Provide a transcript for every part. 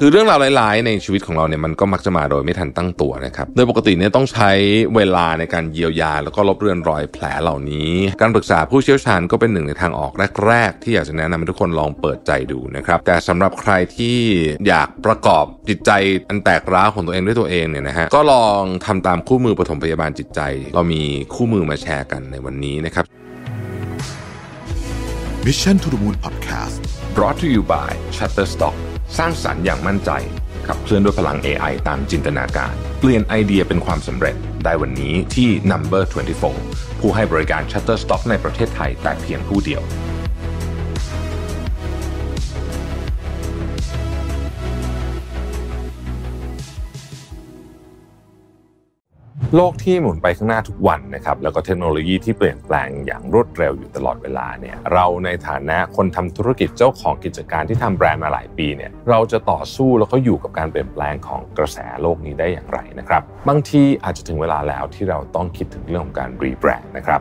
คือเรื่องราวหลาย ๆ ในชีวิตของเราเนี่ยมันก็มักจะมาโดยไม่ทันตั้งตัวนะครับ โดยปกติเนี่ยต้องใช้เวลาในการเยียวยา แล้วก็ลบเรือนรอยแผลเหล่านี้ การปรึกษาผู้เชี่ยวชาญก็เป็นหนึ่งในทางออกแรก ๆ ที่อยากจะแนะนำให้ทุกคนลองเปิดใจดูนะครับ แต่สำหรับใครที่อยากประกอบจิตใจอันแตกร้าวของตัวเองด้วยตัวเองเนี่ยนะฮะ ก็ลองทำตามคู่มือปฐมพยาบาลจิตใจเรามีคู่มือมาแชร์กันในวันนี้นะครับ Mission to the Moon Podcast brought to you by Shutterstock สร้างสรรค์อย่างมั่นใจขับเคลื่อนด้วยพลัง AI ตามจินตนาการ เปลี่ยนไอเดียเป็นความสำเร็จได้วันนี้ที่ Number 24 ผู้ให้บริการ Shutterstock ในประเทศไทยแต่เพียงผู้เดียวโลกที่หมุนไปข้างหน้าทุกวันนะครับแล้วก็เทคโนโลยีที่เปลี่ยนแปลงอย่างรวดเร็วอยู่ตลอดเวลาเนี่ยเราในฐานะคนทำธุรกิจเจ้าของกิจการที่ทำแบรนด์มาหลายปีเนี่ยเราจะต่อสู้แล้วก็อยู่กับการเปลี่ยนแปลงของกระแสโลกนี้ได้อย่างไรนะครับบางทีอาจจะถึงเวลาแล้วที่เราต้องคิดถึงเรื่องของการรีแบรนด์นะครับ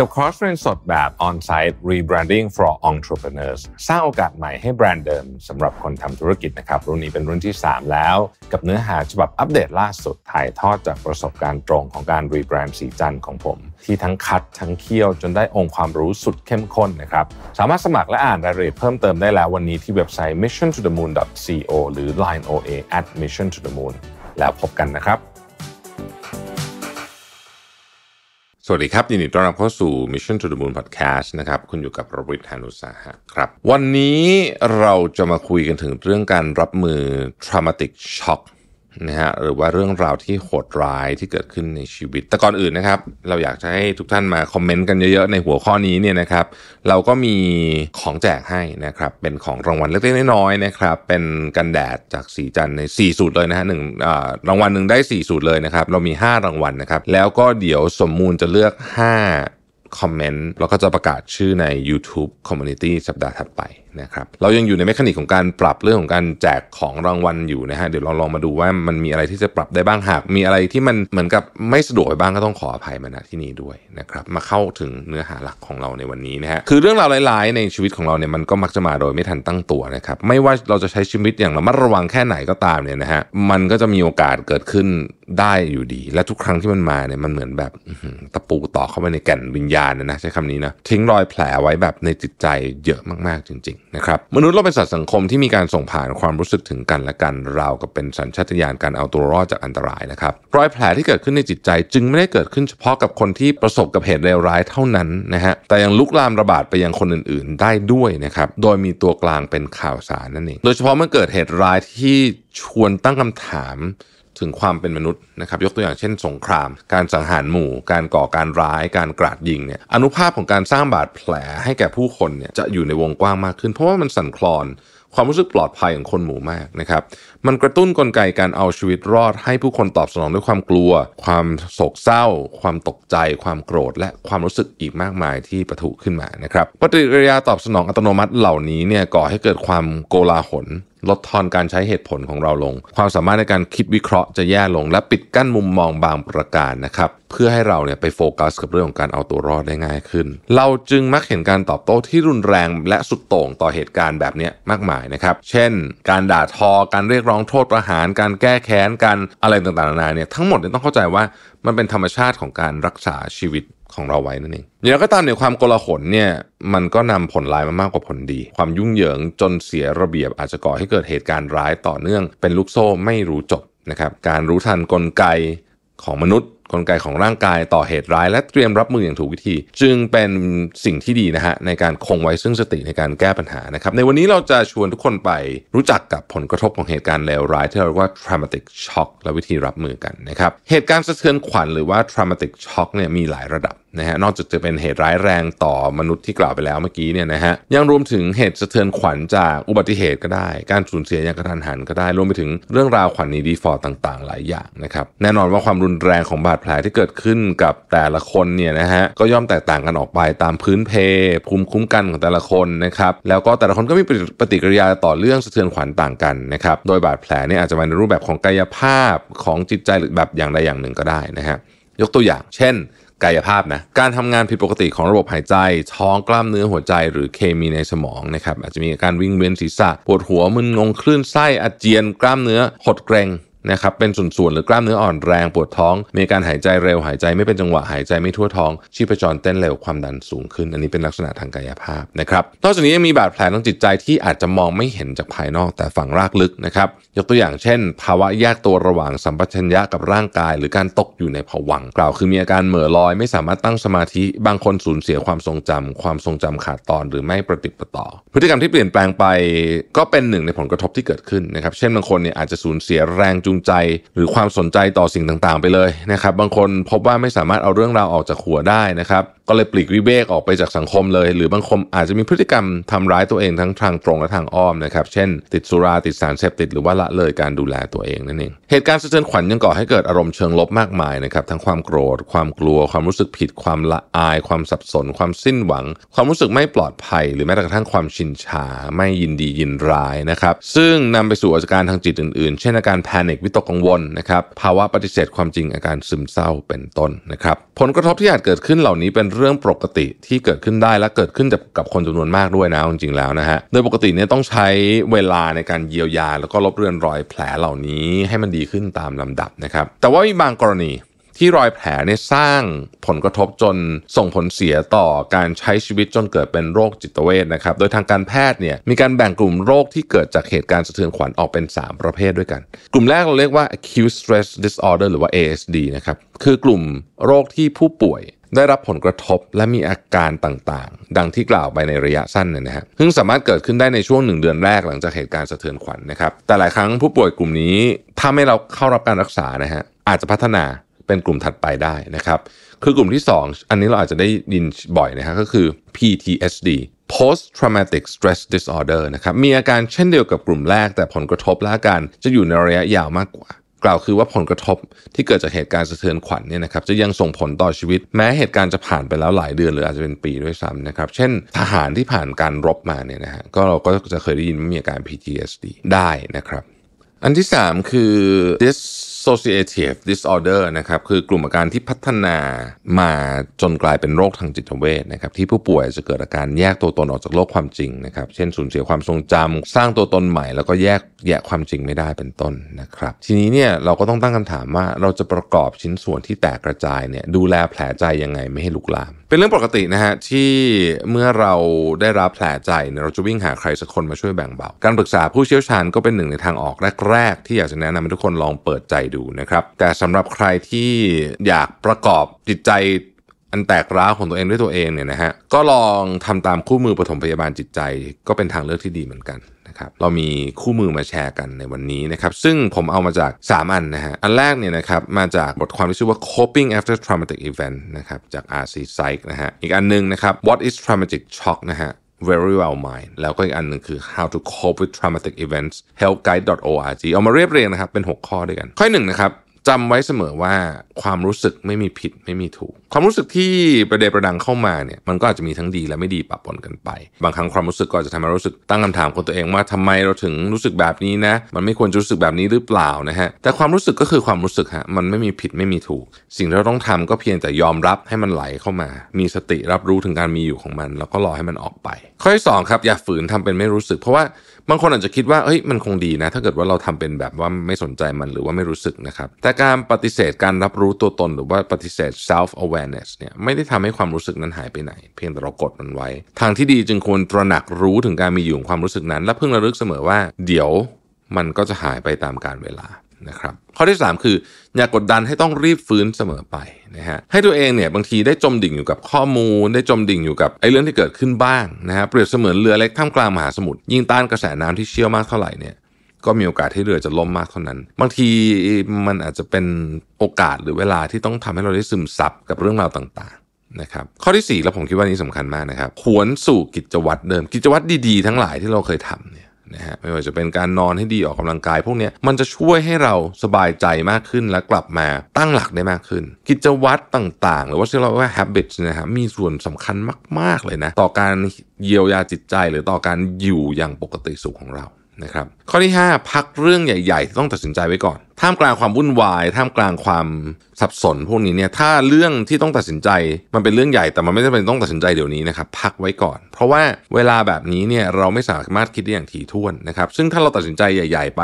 กับคอร์สเรียนสดแบบ On-site Rebranding for Entrepreneurs สร้างโอกาสใหม่ให้แบรนด์เดิมสำหรับคนทำธุรกิจนะครับ รุ่นนี้เป็นรุ่นที่ 3 แล้ว กับเนื้อหาฉบับอัปเดตล่าสุด ถ่ายทอดจากประสบการณ์ตรงของการรีแบรนด์สีจันของผม ที่ทั้งคัดทั้งเคี่ยวจนได้องค์ความรู้สุดเข้มข้นนะครับ สามารถสมัครและอ่านรายละเอียดเพิ่มเติมได้แล้ววันนี้ที่เว็บไซต์ mission to the moon co หรือ line oa at mission to the moon แล้วพบกันนะครับสวัสดีครับ ยินดีต้อนรับเข้าสู่ Mission to the Moon Podcast นะครับ คุณอยู่กับโรบิทฮานุสาหะครับ วันนี้เราจะมาคุยกันถึงเรื่องการรับมือ traumatic shock นะฮะหรือว่าเรื่องราวที่โหดร้ายที่เกิดขึ้นในชีวิต แต่ก่อนอื่นนะครับเราอยากจะให้ทุกท่านมาคอมเมนต์กันเยอะๆในหัวข้อนี้เนี่ยนะครับเราก็มีของแจกให้นะครับเป็นของรางวัลเล็กๆน้อยๆนะครับเป็นกันแดดจากสีจันใน4สูตรเลยนะฮะหนึ่งรางวัลหนึ่งได้ 4 สูตรเลยนะครับเรามี 5 รางวัลนะครับ แล้วก็เดี๋ยวสมมูลจะเลือก 5 คอมเมนต์ แล้วก็จะประกาศชื่อใน YouTube Community สัปดาห์ถัดไปนะครับเรายังอยู่ในเมคานิกของการปรับเรื่องของการแจกของรางวัลอยู่นะฮะเดี๋ยวลองลองมาดูว่ามันมีอะไรที่จะปรับได้บ้างหาก มีอะไรที่มันเหมือนกับไม่สะดวกไปบ้างก็ต้องขออภัยมาณที่นี้ด้วยนะครับมาเข้าถึงเนื้อหาหลักของเราในวันนี้นะฮะคือเรื่องราวหลาย ๆ ในชีวิตของเราเนี่ยมันก็มักจะมาโดยไม่ทันตั้งตัวนะครับไม่ว่าเราจะใช้ชีวิตอย่างระมัดระวังแค่ไหนก็ตามเนี่ยนะฮะมันก็จะมีโอกาสเกิดขึ้นได้อยู่ดี และทุกครั้งที่มันมาเนี่ยมันเหมือนแบบตะปูต่อเข้าไปในแก่นวิญญาณนะใช้คำนี้นะทิ้งรอยแผลไว้แบบในจิตใจเยอะมากๆจริงะครับมนุษย์เราเป็นสัตว์สังคมที่มีการส่งผ่านความรู้สึกถึงกัน และกัน เรากับเป็นสัญชาตญาณการเอาตัวรอดจากอันตรายนะครับ รอยแผลที่เกิดขึ้นในจิตใจจึงไม่ได้เกิดขึ้น เฉพาะกับคนที่ประสบกับเหตุเลวร้ายเท่านั้นนะฮะ แต่ยังลุกลามระบาดไปยังคนอื่นๆได้ด้วยนะครับ โดยมีตัวกลางเป็นข่าวสารนั่นเอง โดยเฉพาะเมื่อเกิดเหตุร้ายที่ชวนตั้งคำถามถึงความเป็นมนุษย์นะครับยกตัวอย่างเช่นสงคราม การสังหารหมู่ การก่อการร้าย การกราดยิงเนี่ยอนุภาพของการสร้างบาดแผลให้แก่ผู้คนเนี่ยจะอยู่ในวงกว้างมากขึ้นเพราะว่ามันสั่นคลอนความรู้สึกปลอดภัยของคนหมู่มากนะครับมันกระตุ้นกลไกการเอาชีวิตรอดให้ผู้คนตอบสนองด้วยความกลัว ความโศกเศร้า ความตกใจ ความโกรธและความรู้สึกอีกมากมายที่ประทุขึ้นมานะครับปฏิกิริยาตอบสนองอัตโนมัติเหล่านี้เนี่ยก่อให้เกิดความโกลาหลลดทอนการใช้เหตุผลของเราลง ความสามารถในการคิดวิเคราะห์จะแย่ลงและปิดกั้นมุมมองบางประการนะครับ เพื่อให้เราเนี่ยไปโฟกัสกับเรื่องของการเอาตัวรอดได้ง่ายขึ้น เราจึงมักเห็นการตอบโต้ที่รุนแรงและสุดโต่งต่อเหตุการณ์แบบนี้มากมายนะครับ เช่น การด่าทอ การเรียกร้องโทษประหาร การแก้แค้นการอะไรต่างๆนานาเนี่ยทั้งหมดเนี่ยต้องเข้าใจว่า มันเป็นธรรมชาติของการรักษาชีวิตของเราไว้นั่นเองอย่างไรก็ตามในความโกลาหลเนี่ยมันก็นำผลร้ายมามากกว่าผลดี ความยุ่งเหยิงจนเสียระเบียบอาจจะก่อให้เกิดเหตุการณ์ร้ายต่อเนื่อง เป็นลูกโซ่ไม่รู้จบนะครับการรู้ทันกลไกของมนุษย์ กลไกของร่างกายต่อเหตุร้ายและเตรียมรับมืออย่างถูกวิธี จึงเป็นสิ่งที่ดีนะฮะในการคงไว้ซึ่งสติในการแก้ปัญหานะครับในวันนี้เราจะชวนทุกคนไปรู้จักกับผลกระทบของเหตุการณ์เลวร้ายที่เรียกว่า traumatic shock และวิธีรับมือกันนะครับเหตุการณ์สะเทือนขวัญหรือว่า traumatic shock เนี่ยมีหลายระดับนะฮะนอกจากจะเป็นเหตุร้ายแรงต่อมนุษย์ที่กล่าวไปแล้วเมื่อกี้เนี่ยนะฮะยังรวมถึงเหตุสะเทือนขวัญจากอุบัติเหตุก็ได้ การสูญเสียอย่างกระทันหันก็ได้ รวมไปถึงเรื่องราวขวัญนี้ดีฟอร์ต่างๆ หลายอย่างนะครับแน่นอนว่าความรุนแรงของบาดแผลที่เกิดขึ้นกับแต่ละคนเนี่ยนะฮะก็ย่อมแตกต่างกันออกไปตามพื้นเพภูมิคุ้มกันของแต่ละคนนะครับแล้วก็แต่ละคนก็มีปฏิกิริยาต่อเรื่องสะเทือนขวัญต่างกันนะครับโดยบาดแผลเนี่ยอาจจะมาในรูปแบบของกายภาพของจิตใจหรือแบบอย่างใดอย่างหนึ่งก็ได้นะฮะยกตัวอย่าง เช่นกายภาพนะ การทำงานผิดปกติของระบบหายใจท้องกล้ามเนื้อหัวใจหรือเคมีในสมองนะครับ อาจจะมีการวิ่งเวียนศีรษะ ปวดหัวมึนงงคลื่นไส้อาเจียนกล้ามเนื้อหดเกร็งนะครับเป็นส่วนๆหรือกล้ามเนื้ออ่อนแรงปวดท้อง มีการหายใจเร็วหายใจไม่เป็นจังหวะหายใจไม่ทั่วท้อง ชีพจรเต้นเร็วความดันสูงขึ้น อันนี้เป็นลักษณะทางกายภาพนะครับนอกจากนี้ยังมีบาดแผลทางจิตใจที่อาจจะมองไม่เห็นจากภายนอกแต่ฝังรากลึกนะครับยกตัวอย่างเช่น ภาวะแยกตัวระหว่างสัมปชัญญะกับร่างกาย หรือการตกอยู่ในผวัง กล่าว คือมีอาการเหม่อลอย ไม่สามารถตั้งสมาธิบางคนสูญเสียความทรงจำ ความทรงจำขาดตอนหรือไม่ประติดประต่อ พฤติกรรมที่เปลี่ยนแปลงไป ก็เป็นหนึ่งในผลกระทบที่เกิดขึ้นนะครับเช่นบางคนเนี่ยอาจจะสูญเสียแรงจูงงใจหรือความสนใจต่อสิ่งต่างๆ ไปเลยนะครับ บางคนพบว่าไม่สามารถเอาเรื่องราวออกจากหัวได้นะครับก็เลยปลีกวิเวกออกไปจากสังคมเลย หรือบางคนอาจจะมีพฤติกรรมทำร้ายตัวเองทั้งทางตรงและทางอ้อมนะครับเช่นติดสุราติดสารเสพติดหรือว่าละเลยการดูแลตัวเองนั่นเองเหตุการณ์สะเทือนขวัญยังก่อให้เกิดอารมณ์เชิงลบมากมายนะครับทั้งความโกรธ ความกลัวความรู้สึกผิดความละอาย ความสับสน ความสิ้นหวัง ความรู้สึกไม่ปลอดภัย หรือแม้กระทั่งความชินชาไม่ยินดียินร้ายนะครับซึ่งนำไปสู่อาการทางจิตอื่นๆ เช่นอาการแพนิควิตกกังวลนะครับภาวะปฏิเสธความจริงอาการซึมเศร้าเป็นต้นนะครับผลกระทบที่อาจเกิดขึ้นเหล่านี้เป็นเรื่องปกติที่เกิดขึ้นได้และเกิดขึ้นกับคนจำนวนมากด้วยนะจริงๆแล้วนะฮะโดยปกติเนี่ยต้องใช้เวลาในการเยียวยาแล้วก็ลบเลือนรอยแผลเหล่านี้ให้มันดีขึ้นตามลำดับนะครับ แต่ว่ามีบางกรณีที่รอยแผลเนี่ยสร้างผลกระทบจนส่งผลเสียต่อการใช้ชีวิตจนเกิดเป็นโรคจิตเวทนะครับโดยทางการแพทย์เนี่ยมีการแบ่งกลุ่มโรคที่เกิดจากเหตุการณ์สะเทือนขวัญออกเป็น 3 ประเภทด้วยกันกลุ่มแรกเราเรียกว่า acute stress disorder หรือว่า ASD นะครับคือกลุ่มโรคที่ผู้ป่วยได้รับผลกระทบและมีอาการต่างๆ ดังที่กล่าวไปในระยะสั้นเนี่ยนะฮะ ซึ่งสามารถเกิดขึ้นได้ในช่วงหนึ่งเดือนแรกหลังจากเหตุการณ์สะเทือนขวัญนนะครับ แต่หลายครั้งผู้ป่วยกลุ่มนี้ ถ้าไม่เราเข้ารับการรักษานะฮะอาจจะพัฒนาเป็นกลุ่มถัดไปได้นะครับ คือกลุ่มที่ 2 อันนี้เราอาจจะได้ยินบ่อยนะฮะก็คือ PTSD post traumatic stress disorder นะครับ มีอาการเช่นเดียวกับกลุ่มแรกแต่ผลกระทบและอาการจะอยู่ในระยะยาวมากกว่ากล่าวคือว่าผลกระทบที่เกิดจากเหตุการณ์สะเทือนขวัญเนี่ยนะครับจะยังส่งผลต่อชีวิต แม้เหตุการณ์จะผ่านไปแล้วหลายเดือน หรืออาจจะเป็นปีด้วยซ้ำนะครับเช่น ทหารที่ผ่านการรบมาเนี่ยนะฮะก็เราก็จะเคยได้ยินว่ามีอาการ PTSD ได้นะครับ อันที่ 3 คือ h i s associative disorder นะครับคือกลุ่มอาการที่พัฒนามาจนกลายเป็นโรคทางจิตเวชนะครับที่ผู้ป่วยจะเกิดอาการแยกตัวตนออกจากโลกความจริงนะครับเช่นสูญเสียความทรงจำ สร้างตัวตนใหม่แล้วก็แยกแยกความจริงไม่ได้เป็นต้นนะครับทีนี้เนี่ยเราก็ต้องตั้งคำถามว่าเราจะประกอบชิ้นส่วนที่แตกกระจายเนี่ยดูแลแผลใจยังไงไม่ให้ลุกลาม เป็นเรื่องปกตินะฮะที่เมื่อเราได้รับแผลใจเเราจะวิ่งหาใครสักคนมาช่วยแบ่งเบาการปรึกษาผู้เชี่ยวชาญก็เป็นหนึ่งในทางออกแรกๆที่อยากจะแนะนำให้ทุกคนลองเปิดใจดูดูนะครับแต่สำหรับใครที่อยากประกอบจิตใจอันแตกร้าวของตัวเองด้วยตัวเองเนี่ยนะฮะก็ลองทำตามคู่มือปฐมพยาบาลจิตใจก็เป็นทางเลือกที่ดีเหมือนกันนะครับเรามีคู่มือมาแชร์กันในวันนี้นะครับซึ่งผมเอามาจาก 3 อันนะฮะอันแรกเนี่ยนะครับมาจากบทความที่ชื่อว่า coping after traumatic event นะครับจาก RC Psych นะฮะอีกอันนึงนะครับ what is traumatic shock นะฮะ very well mind แล้วก็อีกอันหนึ่งคือ how to cope with traumatic events helpguide.org เอามาเรียบเรียงนะครับ เป็น 6 ข้อด้วยกันข้อหนึ่งนะครับจำไว้เสมอว่าความรู้สึกไม่มีผิดไม่มีถูก ความรู้สึกที่ประเดประดังเข้ามาเนี่ยมันก็อาจจะมีทั้งดีและไม่ดีปะปนกันไป บางครั้งความรู้สึกก็จะทำให้รู้สึกตั้งคำถามกับตัวเองว่า ทำไมเราถึงรู้สึกแบบนี้นะมันไม่ควรจะรู้สึกแบบนี้หรือเปล่านะฮะแต่ความรู้สึกก็คือความรู้สึกฮะมันไม่มีผิดไม่มีถูก สิ่งที่เราต้องทำก็เพียงแต่ยอมรับให้มันไหลเข้ามา มีสติรับรู้ถึงการมีอยู่ของมัน แล้วก็รอให้มันออกไปข้อที่สองครับ อย่าฝืนทำเป็นไม่รู้สึก เพราะว่าบางคนอาจจะคิดว่าเฮ้ยมันคงดีนะถ้าเกิดว่าเราทำเป็นแบบว่าไม่สนใจมันหรือว่าไม่รู้สึกนะครับแการปฏิเสธการรับรู้ตัวตนหรือว่าปฏิเสธ self awareness เนี่ยไม่ได้ทำให้ความรู้สึกนั้นหายไปไหน เพียงแต่เรากดมันไว้ ทางที่ดีจึงควรตระหนักรู้ถึงการมีอยู่ของความรู้สึกนั้น และเพิ่งระลึกเสมอว่าเดี๋ยวมันก็จะหายไปตามกาลเวลานะครับข้อที่ 3 คือ อย่ากกดดันให้ต้องรีบฟื้นเสมอไปนะฮะให้ตัวเองเนี่ยบางทีได้จมดิ่งอยู่กับข้อมูล ได้จมดิ่งอยู่กับไอ้เรื่องที่เกิดขึ้นบ้างนะฮะเปรียบเสมือนเรือเล็กท่ามกลางมหาสมุทรยิ่งต้านกระแสน้ำที่เชี่ยวมากเท่าไหร่เนี่ยก็มีโอกาสที่เรือจะล่มมากเท่านั้น บางทีมันอาจจะเป็นโอกาสหรือเวลาที่ต้องทำให้เราได้ซึมซับกับเรื่องราวต่างๆนะครับข้อที่ 4 แล้วผมคิดว่านี้สำคัญมากนะครับขวนสู่กิจวัตรเดิม กิจวัตรดีๆทั้งหลายที่เราเคยทำเนี่ยนะฮะไม่ว่าจะเป็นการนอนให้ดีออกกำลังกาย พวกนี้มันจะช่วยให้เราสบายใจมากขึ้นและกลับมาตั้งหลักได้มากขึ้น กิจวัตรต่างๆ หรือว่าที่เราเรียกว่า habits นะฮะมีส่วนสำคัญมากๆเลยนะต่อการเยียวยาจิตใจหรือต่อการอยู่อย่างปกติสุขของเรานะครับข้อที่ 5 พักเรื่องใหญ่ ๆ ต้องตัดสินใจไว้ก่อน ท่ามกลางความวุ่นวายท่ามกลางความสับสนพวกนี้เนี่ยถ้าเรื่องที่ต้องตัดสินใจมันเป็นเรื่องใหญ่แต่มันไม่จำเป็นต้องตัดสินใจเดี๋ยวนี้นะครับพักไว้ก่อน เพราะว่าเวลาแบบนี้เนี่ยเราไม่สามารถคิดได้อย่างถี่ถ้วนนะครับซึ่งถ้าเราตัดสินใจใหญ่ๆไป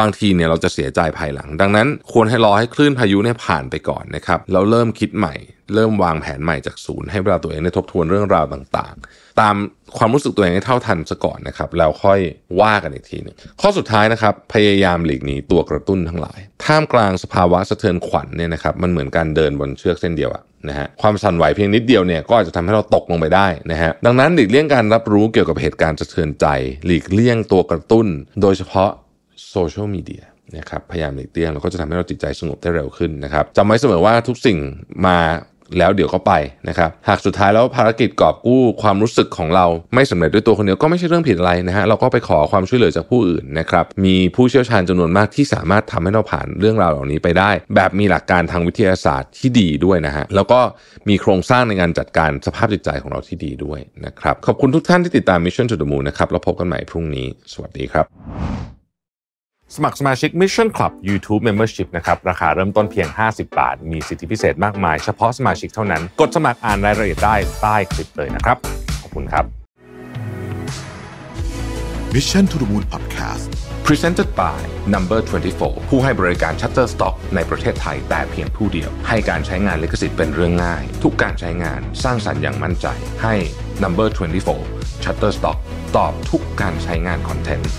บางทีเนี่ยเราจะเสียใจภายหลัง ดังนั้นควรให้รอให้คลื่นพายุเนี่ยผ่านไปก่อนนะครับแล้วเริ่มคิดใหม่เริ่มวางแผนใหม่จากศูนย์ให้เวลาตัวเองได้ทบทวนเรื่องราวต่างๆ ตามความรู้สึกตัวเองให้เท่าทันซะก่อนนะครับแล้วค่อยว่ากันอีกทีนึงข้อสุดท้ายนะครับ พยายามหลีกหนีตัวกระตุ้นทั้งหลาย ท่ามกลางสภาวะสะเทือนขวัญเนี่ยนะครับมันเหมือนการเดินบนเชือกเส้นเดียวอะนะฮะความสั่นไหวเพียงนิดเดียวเนี่ยก็อาจจะทำให้เราตกลงไปได้นะฮะดังนั้นหลีกเลี่ยงการรับรู้เกี่ยวกับเหตุการณ์สะเทือนใจ หลีกเลี่ยงตัวกระตุ้น โดยเฉพาะโซเชียลมีเดียนะครับพยายามหลีกเลี่ยงเราก็จะทำให้เราจิตใจสงบได้เร็วขึ้นนะครับจำไว้เสมอว่าทุกสิ่งมาแล้วเดี๋ยวก็ไปนะครับ หากสุดท้ายแล้วภารกิจกอบกู้ ความรู้สึกของเราไม่สำเร็จด้วยตัวคนเดียวก็ไม่ใช่เรื่องผิดอะไรนะฮะเราก็ไปขอความช่วยเหลือจากผู้อื่นนะครับมีผู้เชี่ยวชาญจำนวนมากที่สามารถทำให้เราผ่านเรื่องราวเหล่านี้ไปได้ แบบมีหลักการทางวิทยาศาสตร์ที่ดีด้วยนะฮะแล้วก็มีโครงสร้างในการจัดการสภาพจิตใจของเราที่ดีด้วยนะครับขอบคุณทุกท่านที่ติดตาม Mission to the Moon นะครับแล้วพบกันใหม่พรุ่งนี้ สวัสดีครับสมัครสมาชิก Mission Club YouTube Membership นะครับ ราคาเริ่มต้นเพียง 50 บาท มีสิทธิพิเศษมากมายเฉพาะสมาชิกเท่านั้น กดสมัครอ่านรายละเอียดได้ใต้คลิปเลยนะครับ ขอบคุณครับ Mission to the Moon Podcast Presented by Number 24 ผู้ให้บริการ Shutterstock ในประเทศไทยแต่เพียงผู้เดียว ให้การใช้งานลิขสิทธิ์เป็นเรื่องง่าย ทุกการใช้งานสร้างสรรค์อย่างมั่นใจให้ Number 24 Shutterstock ตอบทุกการใช้งานคอนเทนต์